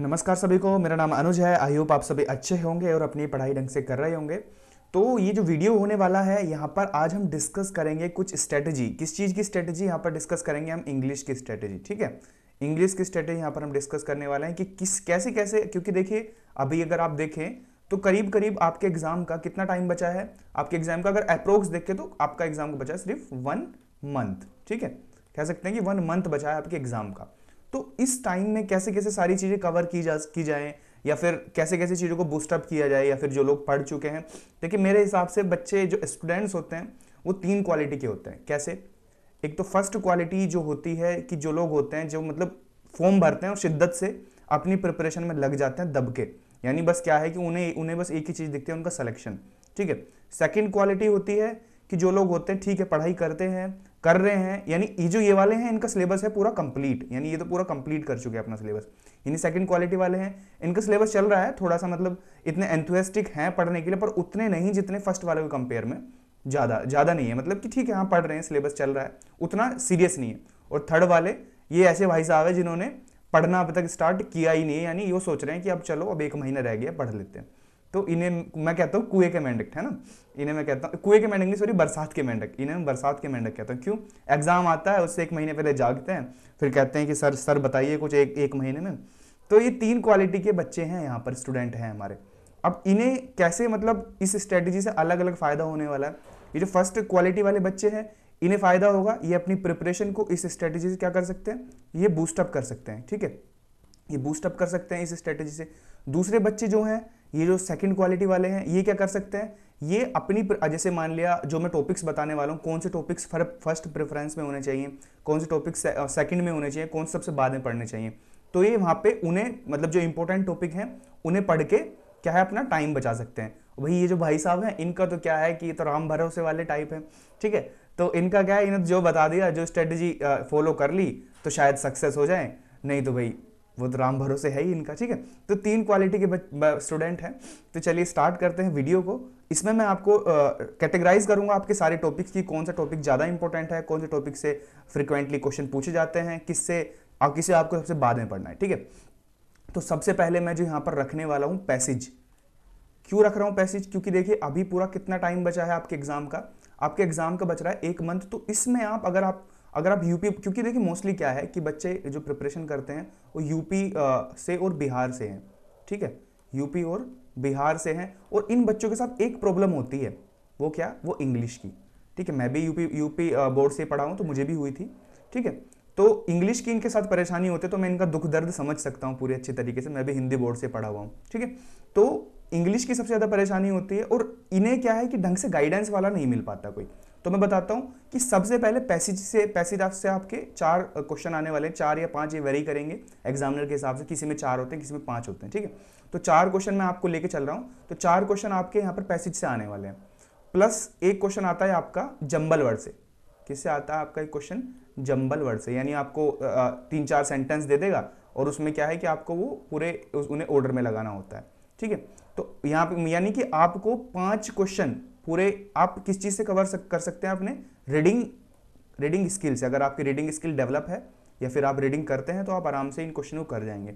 नमस्कार सभी को मेरा नाम अनुज है आई होप आप सभी अच्छे होंगे और अपनी पढ़ाई ढंग से कर रहे होंगे तो ये जो वीडियो होने वाला है यहाँ पर आज हम डिस्कस करेंगे कुछ स्ट्रेटजी किस चीज़ की स्ट्रेटजी यहाँ पर डिस्कस करेंगे हम इंग्लिश की स्ट्रेटजी ठीक है इंग्लिश की स्ट्रेटजी यहाँ पर हम डिस्कस करने वाले हैं कि किस कैसे कैसे क्योंकि देखिए अभी अगर आप देखें तो करीब करीब आपके एग्जाम का कितना टाइम बचा है आपके एग्जाम का अगर अप्रोक्स देखें तो आपका एग्जाम का बचा है सिर्फ वन मंथ ठीक है कह सकते हैं कि वन मंथ बचा है आपके एग्जाम का तो इस टाइम में कैसे कैसे सारी चीज़ें कवर की जा की जाएँ या फिर कैसे कैसे चीज़ों को बूस्टअप किया जाए या फिर जो लोग पढ़ चुके हैं देखिए मेरे हिसाब से बच्चे जो स्टूडेंट्स होते हैं वो तीन क्वालिटी के होते हैं कैसे एक तो फर्स्ट क्वालिटी जो होती है कि जो लोग होते हैं जो मतलब फॉर्म भरते हैं और शिद्दत से अपनी प्रिपरेशन में लग जाते हैं दबके यानी बस क्या है कि उन्हें उन्हें बस एक ही चीज़ दिखती है उनका सलेक्शन ठीक है सेकेंड क्वालिटी होती है कि जो लोग होते हैं ठीक है पढ़ाई करते हैं कर रहे हैं यानी ये जो ये वाले हैं इनका सिलेबस है पूरा कंप्लीट यानी ये तो पूरा कंप्लीट कर चुके हैं अपना सिलेबस यानी सेकंड क्वालिटी वाले हैं इनका सिलेबस चल रहा है थोड़ा सा मतलब इतने एंथुएस्टिक हैं पढ़ने के लिए पर उतने नहीं जितने फर्स्ट वाले के कंपेयर में ज़्यादा ज़्यादा नहीं है मतलब कि ठीक है हाँ पढ़ रहे हैं सिलेबस चल रहा है उतना सीरियस नहीं है और थर्ड वाले ये ऐसे भाई साहब है जिन्होंने पढ़ना अभी तक स्टार्ट किया ही नहीं है यानी ये सोच रहे हैं कि अब चलो अब एक महीना रह गया पढ़ लेते हैं तो इन्हें मैं कहता हूँ कुएं के मेंढक है ना इन्हें मैं कहता हूँ कुएं के मेंढक नहीं सॉरी बरसात के मेंढक इन्हें मैं बरसात के मेंढक कहता हूँ क्यों एग्ज़ाम आता है उससे एक महीने पहले जागते हैं फिर कहते हैं कि सर सर बताइए कुछ एक एक महीने में तो ये तीन क्वालिटी के बच्चे हैं यहाँ पर स्टूडेंट हैं हमारे अब इन्हें कैसे मतलब इस स्ट्रेटजी से अलग अलग फ़ायदा होने वाला है ये जो फर्स्ट क्वालिटी वाले बच्चे हैं इन्हें फ़ायदा होगा ये अपनी प्रिपरेशन को इस स्ट्रेटजी से क्या कर सकते हैं ये बूस्टअप कर सकते हैं ठीक है ये बूस्टअप कर सकते हैं इस स्ट्रेटजी से दूसरे बच्चे जो हैं ये जो सेकंड क्वालिटी वाले हैं ये क्या कर सकते हैं ये अपनी जैसे मान लिया जो मैं टॉपिक्स बताने वाला हूँ कौन से टॉपिक्स फर्स्ट प्रेफरेंस में होने चाहिए कौन से टॉपिक्स सेकंड में होने चाहिए कौन से सबसे बाद में पढ़ने चाहिए तो ये वहाँ पे उन्हें मतलब जो इंपॉर्टेंट टॉपिक हैं उन्हें पढ़ के क्या है अपना टाइम बचा सकते हैं वही ये जो भाई साहब हैं इनका तो क्या है कि ये तो राम भरोसे वाले टाइप हैं ठीक है तो इनका क्या है इन्हें जो बता दिया जो स्ट्रेटजी फॉलो कर ली तो शायद सक्सेस हो जाए नहीं तो भाई वो तो राम भरोसे है ही इनका ठीक है तो तीन क्वालिटी के स्टूडेंट हैं तो चलिए स्टार्ट करते हैं वीडियो को इसमें मैं आपको कैटेगराइज uh, करूंगा आपके सारे टॉपिक्स की कौन सा टॉपिक ज़्यादा इंपॉर्टेंट है कौन से टॉपिक से फ्रिक्वेंटली क्वेश्चन पूछे जाते हैं किससे और किसे आपको सबसे बाद में पढ़ना है ठीक है तो सबसे पहले मैं जो यहाँ पर रखने वाला हूँ पैसेज क्यों रख रहा हूँ पैसेज क्योंकि देखिए अभी पूरा कितना टाइम बचा है आपके एग्जाम का आपके एग्जाम का बच रहा है एक मंथ तो इसमें आप अगर आप अगर आप यूपी क्योंकि देखिए मोस्टली क्या है कि बच्चे जो प्रिपरेशन करते हैं वो यूपी से और बिहार से हैं ठीक है यूपी और बिहार से हैं और इन बच्चों के साथ एक प्रॉब्लम होती है वो क्या वो इंग्लिश की ठीक है मैं भी यूपी यूपी बोर्ड से पढ़ा हूँ तो मुझे भी हुई थी ठीक है तो इंग्लिश की इनके साथ परेशानी होती है तो मैं इनका दुख दर्द समझ सकता हूँ पूरे अच्छे तरीके से मैं भी हिंदी बोर्ड से पढ़ा हुआ हूँ ठीक है तो इंग्लिश की सबसे ज़्यादा परेशानी होती है और इन्हें क्या है कि ढंग से गाइडेंस वाला नहीं मिल पाता कोई तो मैं बताता हूँ कि सबसे पहले पैसेज से पैसेज से आपके चार क्वेश्चन आने वाले चार या पाँच ये वेरी करेंगे एग्जामिनर के हिसाब से किसी में चार होते हैं किसी में पाँच होते हैं ठीक है तो चार क्वेश्चन मैं आपको लेके चल रहा हूँ तो चार क्वेश्चन आपके यहाँ पर पैसेज से आने वाले हैं प्लस एक क्वेश्चन आता है आपका जम्बल वर्ड से किससे आता है आपका एक क्वेश्चन जम्बल वर्ड से यानी आपको तीन चार सेंटेंस दे देगा और उसमें क्या है कि आपको वो पूरे उन्हें ऑर्डर में लगाना होता है ठीक है तो यहाँ पे यानी कि आपको पांच क्वेश्चन पूरे आप किस चीज़ से कवर सक, कर सकते हैं अपने रीडिंग रीडिंग स्किल से अगर आपकी रीडिंग स्किल डेवलप है या फिर आप रीडिंग करते हैं तो आप आराम से इन क्वेश्चनों कर जाएंगे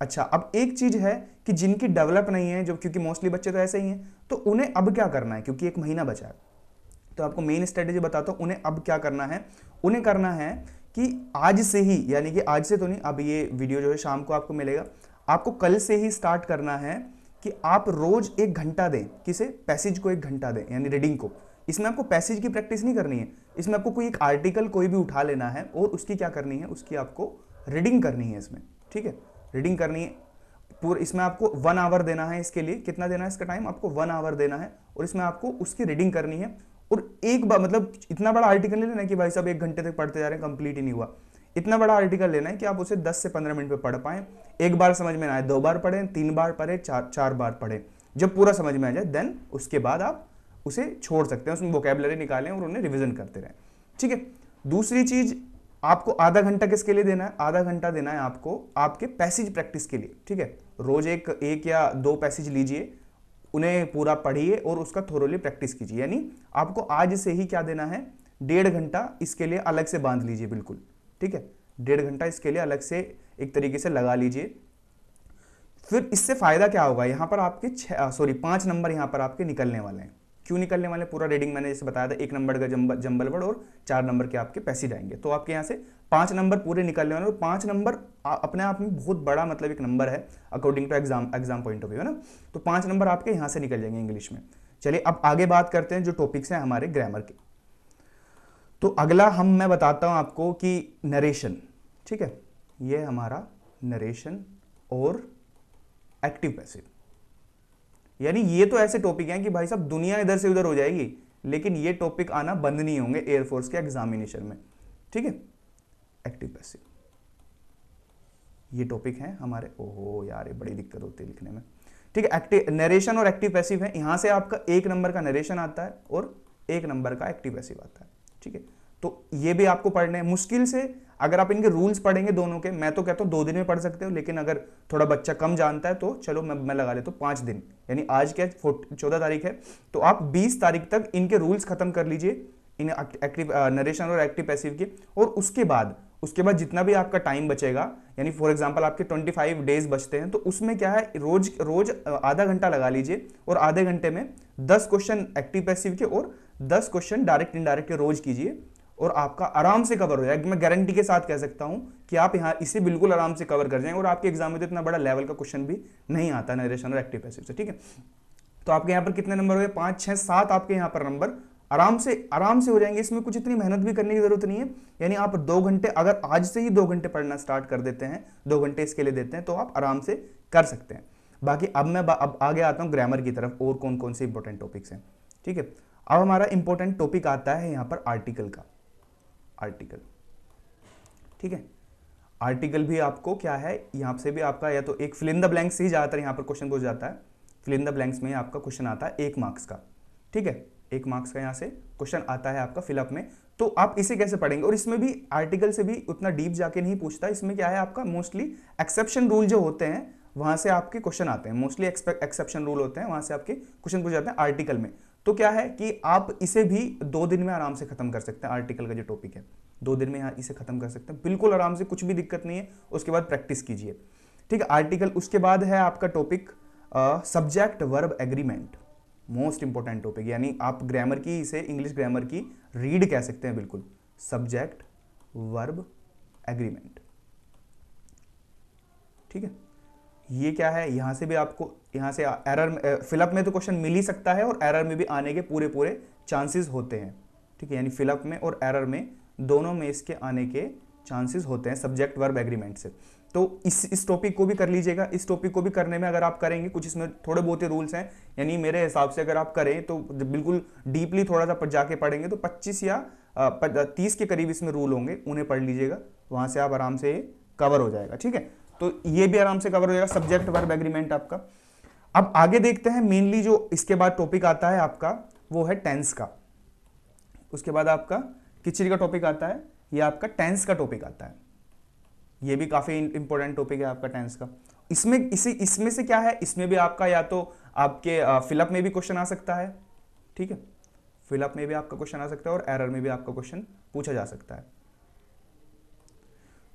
अच्छा अब एक चीज़ है कि जिनकी डेवलप नहीं है जो क्योंकि मोस्टली बच्चे तो ऐसे ही हैं तो उन्हें अब क्या करना है क्योंकि एक महीना बचा है तो आपको मेन स्ट्रेटेजी बताता हूँ उन्हें अब क्या करना है उन्हें करना है कि आज से ही यानी कि आज से तो नहीं अब ये वीडियो जो है शाम को आपको मिलेगा आपको कल से ही स्टार्ट करना है कि आप रोज एक घंटा दें किसे पैसेज को एक घंटा दें यानी रीडिंग को इसमें आपको पैसेज की प्रैक्टिस नहीं करनी है इसमें आपको कोई एक आर्टिकल कोई भी उठा लेना है और उसकी क्या करनी है उसकी आपको रीडिंग करनी है इसमें ठीक है रीडिंग करनी है पूरा इसमें आपको वन आवर देना है इसके लिए कितना देना है इसका टाइम आपको वन आवर देना है और इसमें आपको उसकी रीडिंग करनी है और एक बार मतलब इतना बड़ा आर्टिकल नहीं लेना कि भाई साहब एक घंटे तक पढ़ते जा रहे हैं कंप्लीट ही नहीं हुआ इतना बड़ा आर्टिकल लेना है कि आप उसे 10 से 15 मिनट में पढ़ पाएं एक बार समझ में ना आए दो बार पढ़ें तीन बार पढ़ें चार चार बार पढ़ें जब पूरा समझ में आ जाए देन उसके बाद आप उसे छोड़ सकते हैं उसमें वोकेबलरी निकालें और उन्हें रिविजन करते रहें ठीक है दूसरी चीज़ आपको आधा घंटा किसके लिए देना है आधा घंटा देना है आपको आपके पैसेज प्रैक्टिस के लिए ठीक है रोज एक एक या दो पैसेज लीजिए उन्हें पूरा पढ़िए और उसका थोरोली प्रैक्टिस कीजिए यानी आपको आज से ही क्या देना है डेढ़ घंटा इसके लिए अलग से बांध लीजिए बिल्कुल ठीक है डेढ़ घंटा इसके लिए अलग से एक तरीके से लगा लीजिए फिर इससे फ़ायदा क्या होगा यहाँ पर आपके छः सॉरी पाँच नंबर यहाँ पर आपके निकलने वाले हैं क्यों निकलने वाले पूरा रीडिंग मैंने जैसे बताया था एक नंबर का जंबल जंबल वर्ड और चार नंबर के आपके पैसे जाएंगे तो आपके यहाँ से पाँच नंबर पूरे निकलने वाले और पाँच नंबर अपने आप में बहुत बड़ा मतलब एक नंबर है according to exam exam point of view है ना तो पाँच नंबर आपके यहाँ से निकल जाएंगे इंग्लिश में चलिए अब आगे बात करते हैं जो टॉपिक्स हैं हमारे ग्रामर के तो अगला हम मैं बताता हूं आपको कि नरेशन ठीक है ये हमारा नरेशन और एक्टिव पैसिव यानी ये तो ऐसे टॉपिक हैं कि भाई साहब दुनिया इधर से उधर हो जाएगी लेकिन ये टॉपिक आना बंद नहीं होंगे एयरफोर्स के एग्जामिनेशन में ठीक है एक्टिव पैसिव ये टॉपिक हैं हमारे ओहो यार ये बड़ी दिक्कत होती है लिखने में ठीक है एक्टिव नरेशन और एक्टिव पैसिव है यहां से आपका एक नंबर का नरेशन आता है और एक नंबर का एक्टिव पैसिव आता है ठीक है तो ये भी आपको पढ़ने हैं मुश्किल से अगर आप इनके रूल्स पढ़ेंगे दोनों के मैं तो कहता हूँ दो दिन में पढ़ सकते हो लेकिन अगर थोड़ा बच्चा कम जानता है तो चलो मैं मैं लगा लेता तो पाँच दिन यानी आज क्या चौदह तारीख है तो आप बीस तारीख तक इनके रूल्स खत्म कर लीजिए इन एक्टिव नरेशन और एक्टिव पैसिव के और उसके बाद उसके बाद जितना भी आपका टाइम बचेगा यानी फॉर एग्जाम्पल आपके 25 डेज बचते हैं तो उसमें क्या है रोज रोज आधा घंटा लगा लीजिए और आधे घंटे में 10 क्वेश्चन एक्टिव पैसिव के और 10 क्वेश्चन डायरेक्ट इनडायरेक्ट के रोज कीजिए और आपका आराम से कवर हो जाएगा मैं गारंटी के साथ कह सकता हूं कि आप यहां इसे बिल्कुल आराम से कवर कर जाएंगे और आपके एग्जाम में तो इतना बड़ा लेवल का क्वेश्चन भी नहीं आता नरेशन और एक्टिव पैसिव से ठीक है तो आपके यहां पर कितने नंबर गए पांच छह सात आपके यहां पर नंबर आराम से आराम से हो जाएंगे इसमें कुछ इतनी मेहनत भी करने की जरूरत नहीं है यानी आप दो घंटे अगर आज से ही दो घंटे पढ़ना स्टार्ट कर देते हैं दो घंटे इसके लिए देते हैं तो आप आराम से कर सकते हैं बाकी अब मैं अब आगे आता हूँ ग्रामर की तरफ और कौन कौन से इंपॉर्टेंट टॉपिक्स हैं ठीक है अब हमारा इंपॉर्टेंट टॉपिक आता है यहां पर आर्टिकल का आर्टिकल ठीक है आर्टिकल भी आपको क्या है यहां से भी आपका या तो एक फिलिन द ब्लैंक्स ही ज़्यादातर यहां पर क्वेश्चन पूछ जाता है फिलिन द ब्लैंक्स में आपका क्वेश्चन आता है एक मार्क्स का ठीक है एक मार्क्स का यहां से क्वेश्चन आता है आपका फिलअप में तो आप इसे कैसे पढ़ेंगे और इसमें भी आर्टिकल से भी उतना डीप जाके नहीं पूछता इसमें क्या है आपका मोस्टली एक्सेप्शन रूल जो होते हैं वहां से आपके क्वेश्चन आते हैं मोस्टली एक्सेप्शन रूल होते हैं वहां से आपके क्वेश्चन पूछ जाते हैं आर्टिकल में तो क्या है कि आप इसे भी दो दिन में आराम से खत्म कर सकते हैं आर्टिकल का जो टॉपिक है दो दिन में इसे खत्म कर सकते हैं बिल्कुल आराम से कुछ भी दिक्कत नहीं है उसके बाद प्रैक्टिस कीजिए ठीक है आर्टिकल उसके बाद है आपका topic subject verb agreement most important topic यानी आप ग्रामर की इसे इंग्लिश ग्रामर की रीड कह सकते हैं बिल्कुल सब्जेक्ट वर्ब एग्रीमेंट ठीक है ये क्या है यहाँ से भी आपको यहाँ से एरर फिलअप में तो क्वेश्चन मिल ही सकता है और एरर में भी आने के पूरे पूरे चांसेस होते हैं ठीक है यानी फिलअप में और एरर में दोनों में इसके आने के चांसेस होते हैं सब्जेक्ट वर्ब एग्रीमेंट से तो इस इस टॉपिक को भी कर लीजिएगा इस टॉपिक को भी करने में अगर आप करेंगे कुछ इसमें थोड़े बहुत ही रूल्स हैं यानी मेरे हिसाब से अगर आप करें तो बिल्कुल डीपली थोड़ा सा जाके पढ़ेंगे तो 25 या तीस के करीब इसमें रूल होंगे उन्हें पढ़ लीजिएगा वहाँ से आप आराम से कवर हो जाएगा ठीक है तो ये भी आराम से कवर हो जाएगा सब्जेक्ट वर्ब एग्रीमेंट आपका अब आगे देखते हैं मेनली जो इसके बाद टॉपिक आता है आपका वो है टेंस का उसके बाद आपका किचड़ी का टॉपिक आता है या आपका टेंस का टॉपिक आता है ये भी काफ़ी इंपॉर्टेंट टॉपिक है आपका टेंस का इसमें इसी इसमें से क्या है इसमें भी आपका या तो आपके फिलअप में भी क्वेश्चन आ सकता है ठीक है फिलअप में भी आपका क्वेश्चन आ सकता है और एरर में भी आपका क्वेश्चन पूछा जा सकता है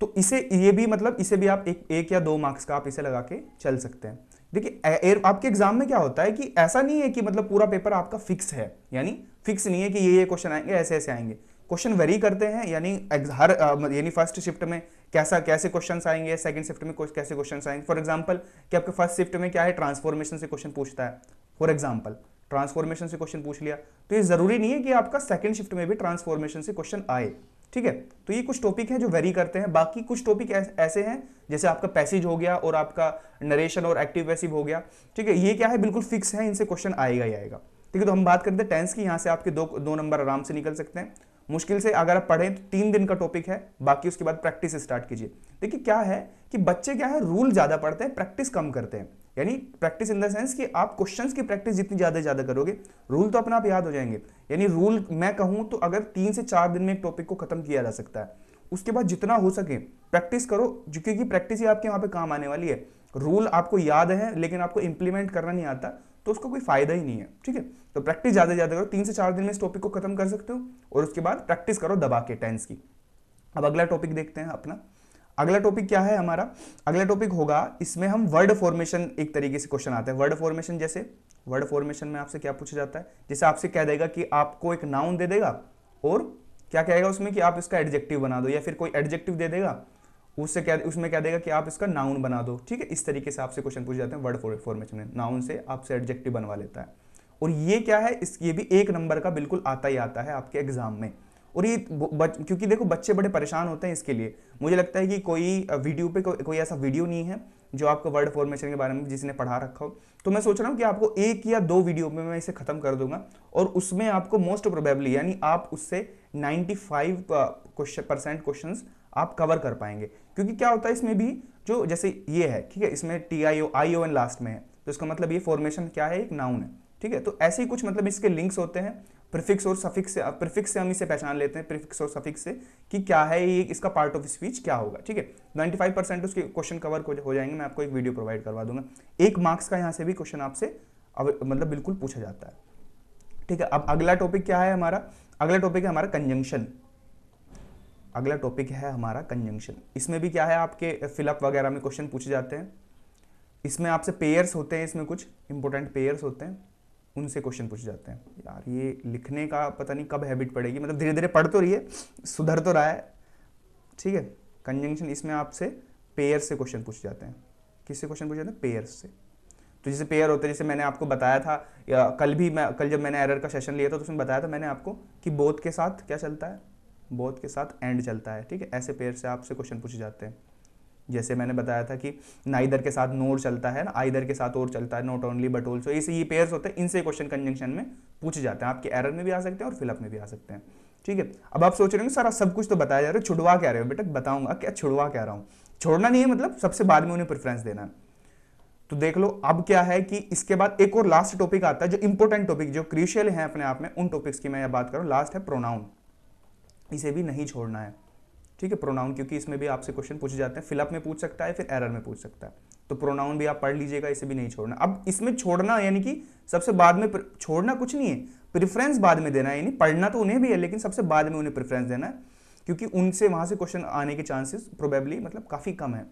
तो इसे ये भी मतलब इसे भी आप एक एक या दो मार्क्स का आप इसे लगा के चल सकते हैं देखिए आपके एग्जाम में क्या होता है कि ऐसा नहीं है कि मतलब पूरा पेपर आपका फिक्स है यानी फिक्स नहीं है कि ये ये क्वेश्चन आएंगे ऐसे ऐसे आएंगे क्वेश्चन वेरी करते हैं यानी हर यानी फर्स्ट शिफ्ट में कैसा कैसे क्वेश्चंस आएंगे सेकंड शिफ्ट में कैसे क्वेश्चंस आएंगे फॉर एग्जांपल कि आपके फर्स्ट शिफ्ट में क्या है ट्रांसफॉर्मेशन से क्वेश्चन पूछता है फॉर एग्जांपल ट्रांसफॉर्मेशन से क्वेश्चन पूछ लिया तो ये जरूरी नहीं है कि आपका सेकंड शिफ्ट में भी ट्रांसफॉर्मेशन से क्वेश्चन आए ठीक है तो ये कुछ टॉपिक हैं जो वेरी करते हैं बाकी कुछ टॉपिक ऐसे हैं जैसे आपका पैसेज हो गया और आपका नरेशन और एक्टिव पैसिव हो गया ठीक है ये क्या है बिल्कुल फिक्स है इनसे क्वेश्चन आएगा ही आएगा ठीक है तो हम बात करते हैं टेंस की यहाँ से आपके दो दो नंबर आराम से निकल सकते हैं मुश्किल से अगर आप पढ़ें तो तीन दिन का टॉपिक है बाकी उसके बाद प्रैक्टिस स्टार्ट कीजिए देखिए क्या है कि बच्चे क्या है रूल ज़्यादा पढ़ते हैं प्रैक्टिस कम करते हैं यानी प्रैक्टिस इन द सेंस कि आप क्वेश्चंस की प्रैक्टिस जितनी ज़्यादा ज़्यादा करोगे रूल तो अपने आप याद हो जाएंगे यानी रूल मैं कहूँ तो अगर तीन से चार दिन में एक टॉपिक को खत्म किया जा सकता है उसके बाद जितना हो सके प्रैक्टिस करो क्योंकि प्रैक्टिस ही आपके वहाँ पे काम आने वाली है रूल आपको याद है लेकिन आपको इंप्लीमेंट करना नहीं आता तो उसका कोई फायदा ही नहीं है ठीक है तो प्रैक्टिस ज़्यादा ज़्यादा करो तीन से चार दिन में इस टॉपिक को खत्म कर सकते हो और उसके बाद प्रैक्टिस करो दबा के टेंस की अब अगला टॉपिक देखते हैं अपना अगला टॉपिक क्या है हमारा अगला टॉपिक होगा इसमें हम वर्ड फॉर्मेशन एक तरीके से क्वेश्चन आता है वर्ड फॉर्मेशन जैसे वर्ड फॉर्मेशन में आपसे क्या पूछा जाता है जैसे आपसे कह देगा कि आपको एक नाउन दे देगा और क्या कहेगा उसमें कि आप इसका एडजेक्टिव बना दो या फिर कोई एडजेक्टिव दे देगा उससे क्या उसमें क्या देगा कि आप इसका नाउन बना दो ठीक है इस तरीके से आपसे क्वेश्चन पूछ जाते हैं वर्ड फॉर्मेशन में नाउन से आपसे एडजेक्टिव बनवा लेता है और ये क्या है इस ये भी एक नंबर का बिल्कुल आता ही आता है आपके एग्जाम में और ये बच, क्योंकि देखो बच्चे बड़े परेशान होते हैं इसके लिए मुझे लगता है कि कोई वीडियो पे को, कोई ऐसा वीडियो नहीं है जो आपको वर्ड फॉर्मेशन के बारे में जिसने पढ़ा रखा हो तो मैं सोच रहा हूँ कि आपको एक या दो वीडियो में मैं इसे ख़त्म कर दूंगा और उसमें आपको मोस्ट प्रोबेबली यानी आप उससे 95 परसेंट क्वेश्चन आप कवर कर पाएंगे क्योंकि क्या होता है इसमें भी जो जैसे ये है ठीक है इसमें T I O I O N last में है तो इसका मतलब ये फॉर्मेशन क्या है एक नाउन है ठीक है तो ऐसे ही कुछ मतलब इसके लिंक्स होते हैं प्रिफिक्स और सफिक्स से प्रिफिक्स से हम इसे पहचान लेते हैं प्रिफिक्स और सफिक्स से कि क्या है ये इसका पार्ट ऑफ स्पीच क्या होगा ठीक है 95 फाइव परसेंट उसके क्वेश्चन कवर हो जाएंगे मैं आपको एक वीडियो प्रोवाइड करवा दूंगा एक मार्क्स का यहाँ से भी क्वेश्चन आपसे मतलब बिल्कुल पूछा जाता है ठीक है अब अगला टॉपिक क्या है हमारा अगला टॉपिक है हमारा कंजंक्शन अगला टॉपिक है हमारा कंजंक्शन इसमें भी क्या है आपके फिलअप वगैरह में क्वेश्चन पूछे जाते हैं इसमें आपसे पेयर्स होते हैं इसमें कुछ इंपॉर्टेंट पेयर्स होते हैं उनसे क्वेश्चन पूछ जाते हैं यार ये लिखने का पता नहीं कब हैबिट पड़ेगी मतलब धीरे धीरे पढ़ तो रही है सुधर तो रहा है ठीक है कंजंक्शन इसमें आपसे पेयर से क्वेश्चन पूछ जाते हैं किससे क्वेश्चन पूछ जाते हैं पेयर से तो जैसे पेयर होते हैं जैसे मैंने आपको बताया था या कल भी मैं कल जब मैंने एरर का सेशन लिया था तो उसमें बताया था मैंने आपको कि बोथ के साथ क्या चलता है बोथ के साथ एंड चलता है ठीक है ऐसे पेयर से आपसे क्वेश्चन पूछे जाते हैं जैसे मैंने बताया था कि नाइदर के साथ नोर चलता है ना आइदर के साथ और चलता है नॉट ओनली बट ऑल्सो इसे ये पेयर्स होते हैं इनसे क्वेश्चन कंजंक्शन में पूछे जाते हैं आपके एरर में भी आ सकते हैं और फिलअप में भी आ सकते हैं ठीक है अब आप सोच रहे हो सारा सब कुछ तो बताया जा रहा है छुड़वा क्या रहे हो बेटा बताऊंगा क्या छुड़वा क्या रहा हूँ छोड़ना नहीं है मतलब सबसे बाद में उन्हें प्रेफरेंस देना है तो देख लो अब क्या है कि इसके बाद एक और लास्ट टॉपिक आता है जो इंपॉर्टेंट टॉपिक जो क्रिशियल है अपने आप में उन टॉपिक्स की मैं बात करूं लास्ट है प्रोनाउन इसे भी नहीं छोड़ना है ठीक है प्रोनाउन क्योंकि इसमें भी आपसे क्वेश्चन पूछे जाते हैं फिलअप में पूछ सकता है फिर एरर में पूछ सकता है तो प्रोनाउन भी आप पढ़ लीजिएगा इसे भी नहीं छोड़ना अब इसमें छोड़ना यानी कि सबसे बाद में छोड़ना कुछ नहीं है प्रिफरेंस बाद में देना है यानी पढ़ना तो उन्हें भी है लेकिन सबसे बाद में उन्हें प्रेफरेंस देना है क्योंकि उनसे वहां से क्वेश्चन आने के चांसेस प्रोबेबली मतलब काफ़ी कम है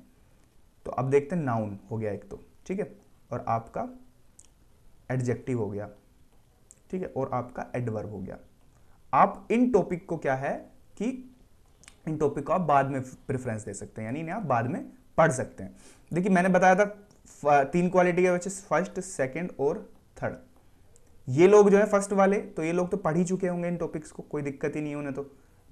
तो अब देखते हैं नाउन हो गया एक तो ठीक है और आपका एडजेक्टिव हो गया ठीक है और आपका एडवर्ब हो गया आप इन टॉपिक को क्या है कि इन टॉपिक को आप बाद में प्रेफरेंस दे सकते हैं यानी इन्हें आप बाद में पढ़ सकते हैं देखिए मैंने बताया था तीन क्वालिटी के बच्चे फर्स्ट सेकेंड और थर्ड ये लोग जो है फर्स्ट वाले तो ये लोग तो पढ़ ही चुके होंगे इन टॉपिक्स को कोई दिक्कत ही नहीं उन्हें तो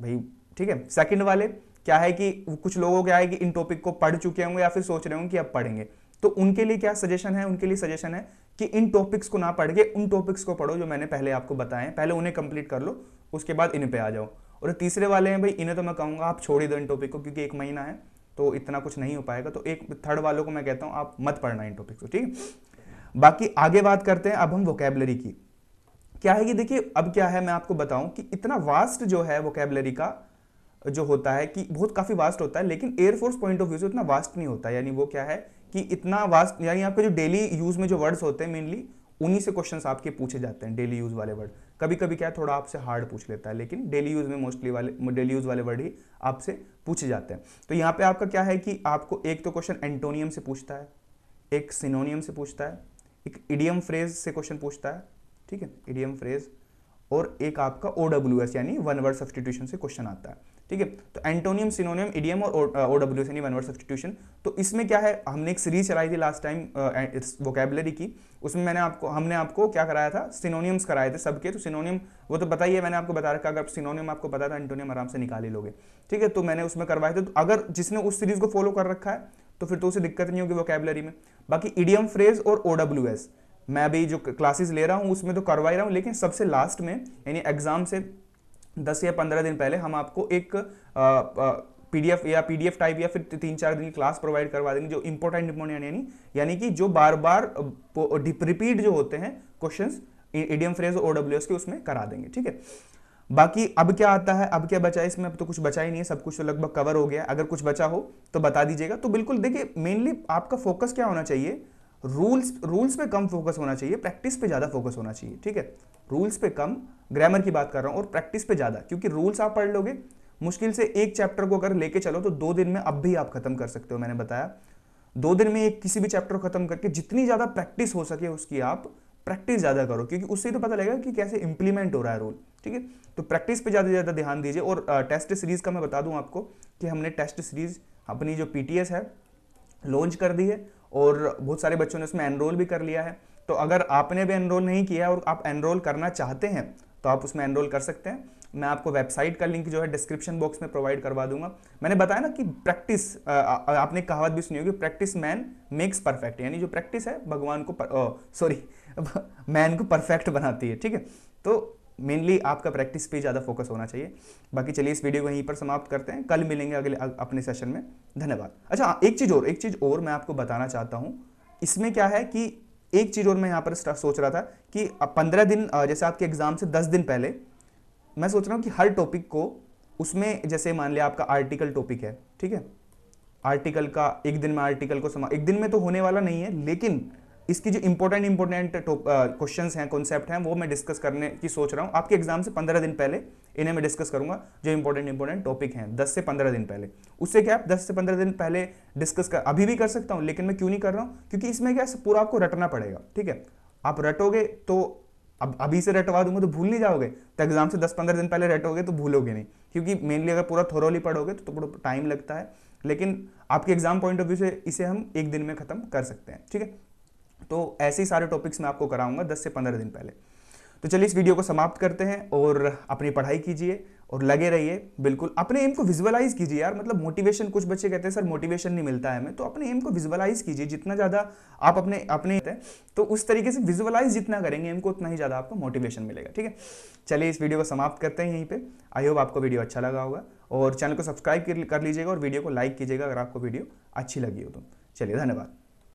भाई ठीक है सेकंड वाले क्या है कि कुछ लोगों क्या है कि इन टॉपिक को पढ़ चुके होंगे या फिर सोच रहे होंगे कि अब पढ़ेंगे तो उनके लिए क्या सजेशन है उनके लिए सजेशन है कि इन टॉपिक्स को ना पढ़ के उन टॉपिक्स को पढ़ो जो मैंने पहले आपको बताए पहले उन्हें कंप्लीट कर लो उसके बाद इन पे आ जाओ और तीसरे वाले हैं भाई इन्हें तो मैं कहूँगा आप छोड़ ही दो इन टॉपिक को क्योंकि एक महीना है तो इतना कुछ नहीं हो पाएगा तो एक थर्ड वालों को मैं कहता हूँ आप मत पढ़ना इन टॉपिक को ठीक बाकी आगे बात करते हैं अब हम वोकेबलरी की क्या है कि देखिए अब क्या है मैं आपको बताऊं कि इतना वास्ट जो है वोकेबलरी का जो होता है कि बहुत काफ़ी वास्ट होता है लेकिन एयरफोर्स पॉइंट ऑफ व्यू से उतना वास्ट नहीं होता यानी वो क्या है कि इतना वास्ट यानी आपके जो डेली यूज में जो वर्ड्स होते हैं मेनली उन्हीं से क्वेश्चन आपके पूछे जाते हैं डेली यूज वाले वर्ड कभी कभी क्या थोड़ा आपसे हार्ड पूछ लेता है लेकिन डेली यूज़ में मोस्टली वाले डेली यूज़ वाले वर्ड ही आपसे पूछे जाते हैं तो यहाँ पे आपका क्या है कि आपको एक तो क्वेश्चन एंटोनियम से पूछता है एक सिनोनियम से पूछता है एक इडियम फ्रेज से क्वेश्चन पूछता है ठीक है इडियम फ्रेज और एक आपका ओ यानी वन वर्ड सब्सटीट्यूशन से क्वेश्चन आता है ठीक है तो एंटोनियम सिनोनियम इडियम और ओडब्ल्यू डब्ल्यू वनवर्ड सब्सटीट्यूशन तो इसमें क्या है हमने एक सीरीज चलाई थी लास्ट टाइम वोकेबलरी की उसमें मैंने आपको हमने आपको क्या कराया था सिनोनियम्स कराए थे सबके तो सिनोनियम वो तो बताइए ही है मैंने आपको बता रखा अगर आप सिनोनियम आपको पता था एंटोनियम आराम से निकाली लोगे ठीक है तो मैंने उसमें करवाए थे तो अगर जिसने उस सीरीज को फॉलो कर रखा है तो फिर तो उसे दिक्कत नहीं होगी वोकेबलरी में बाकी इडियम फ्रेज और ओ डब्ल्यू एस मैं अभी जो क्लासेस ले रहा हूँ उसमें तो करवा ही रहा हूँ लेकिन सबसे लास्ट में यानी एग्जाम से दस या पंद्रह दिन पहले हम आपको एक पीडीएफ या पीडीएफ टाइप या फिर तीन चार दिन की क्लास प्रोवाइड करवा देंगे जो इंपॉर्टेंट इंपोर्टेंट यानी यानी कि जो बार बार रिपीट जो होते हैं question idiom phrase O W S के उसमें करा देंगे ठीक है बाकी अब क्या आता है अब क्या बचा है इसमें अब तो कुछ बचा ही नहीं है सब कुछ तो लगभग कवर हो गया अगर कुछ बचा हो तो बता दीजिएगा तो बिल्कुल देखिए मेनली आपका फोकस क्या होना चाहिए रूल्स रूल्स पे कम फोकस होना चाहिए प्रैक्टिस पे ज़्यादा फोकस होना चाहिए ठीक है रूल्स पे कम ग्रामर की बात कर रहा हूँ और प्रैक्टिस पे ज़्यादा क्योंकि रूल्स आप पढ़ लोगे मुश्किल से एक चैप्टर को अगर लेके चलो तो दो दिन में अब भी आप खत्म कर सकते हो मैंने बताया दो दिन में एक किसी भी चैप्टर को खत्म करके जितनी ज़्यादा प्रैक्टिस हो सके उसकी आप प्रैक्टिस ज़्यादा करो क्योंकि उससे तो पता लगेगा कि कैसे इंप्लीमेंट हो रहा है रूल ठीक है तो प्रैक्टिस पे ज़्यादा से ज़्यादा ध्यान दीजिए और टेस्ट सीरीज़ का मैं बता दूं आपको कि हमने टेस्ट सीरीज़ अपनी जो पी है लॉन्च कर दी है और बहुत सारे बच्चों ने उसमें एनरोल भी कर लिया है तो अगर आपने भी एनरोल नहीं किया और आप एनरोल करना चाहते हैं तो आप उसमें एनरोल कर सकते हैं मैं आपको वेबसाइट का लिंक जो है डिस्क्रिप्शन बॉक्स में प्रोवाइड करवा दूंगा मैंने बताया ना कि प्रैक्टिस आपने कहावत भी सुनी होगी प्रैक्टिस मैन मेक्स परफेक्ट यानी जो प्रैक्टिस है भगवान को सॉरी मैन को परफेक्ट बनाती है ठीक है तो मेनली आपका प्रैक्टिस पे ज़्यादा फोकस होना चाहिए बाकी चलिए इस वीडियो को यहीं पर समाप्त करते हैं कल मिलेंगे अगले अपने सेशन में धन्यवाद अच्छा एक चीज़ और एक चीज़ और मैं आपको बताना चाहता हूँ इसमें क्या है कि एक चीज़ और मैं यहां पर सोच रहा था कि पंद्रह दिन जैसे आपके एग्ज़ाम से दस दिन पहले मैं सोच रहा हूं कि हर टॉपिक को उसमें जैसे मान लिया आपका आर्टिकल टॉपिक है ठीक है आर्टिकल का एक दिन में आर्टिकल को समा एक दिन में तो होने वाला नहीं है लेकिन इसकी जो इंपॉर्टेंट इंपॉर्टेंट क्वेश्चन हैं कॉन्सेप्ट हैं वो मैं डिस्कस करने की सोच रहा हूँ आपके एग्जाम से पंद्रह दिन पहले इन्हें मैं डिस्कस करूंगा जो इंपॉर्टेंट इंपॉर्टेंट टॉपिक हैं दस से पंद्रह दिन पहले उससे क्या आप दस से पंद्रह दिन पहले डिस्कस कर अभी भी कर सकता हूँ लेकिन मैं क्यों नहीं कर रहा हूँ क्योंकि इसमें क्या पूरा आपको रटना पड़ेगा ठीक है आप रटोगे तो अब अभी से रटवा दूंगा तो भूल नहीं जाओगे तो एग्जाम से दस पंद्रह दिन पहले रटोगे तो भूलोगे नहीं क्योंकि मेनली अगर पूरा थोरोली पढ़ोगे तो थोड़ा टाइम लगता है लेकिन आपके एग्जाम पॉइंट ऑफ व्यू से इसे हम एक दिन में खत्म कर सकते हैं ठीक है तो ऐसे ही सारे टॉपिक्स मैं आपको कराऊंगा दस से पंद्रह दिन पहले तो चलिए इस वीडियो को समाप्त करते हैं और अपनी पढ़ाई कीजिए और लगे रहिए बिल्कुल अपने एम को विजुअलाइज कीजिए यार मतलब मोटिवेशन कुछ बच्चे कहते हैं सर मोटिवेशन नहीं मिलता है हमें तो अपने एम को विजुअलाइज कीजिए जितना ज़्यादा आप अपने अपने तो उस तरीके से विजुअलाइज जितना करेंगे एम को उतना ही ज़्यादा आपको मोटिवेशन मिलेगा ठीक है चलिए इस वीडियो को समाप्त करते हैं यहीं पर आई होप आपको वीडियो अच्छा लगा होगा और चैनल को सब्सक्राइब कर लीजिएगा और वीडियो को लाइक कीजिएगा अगर आपको वीडियो अच्छी लगी हो तो चलिए धन्यवाद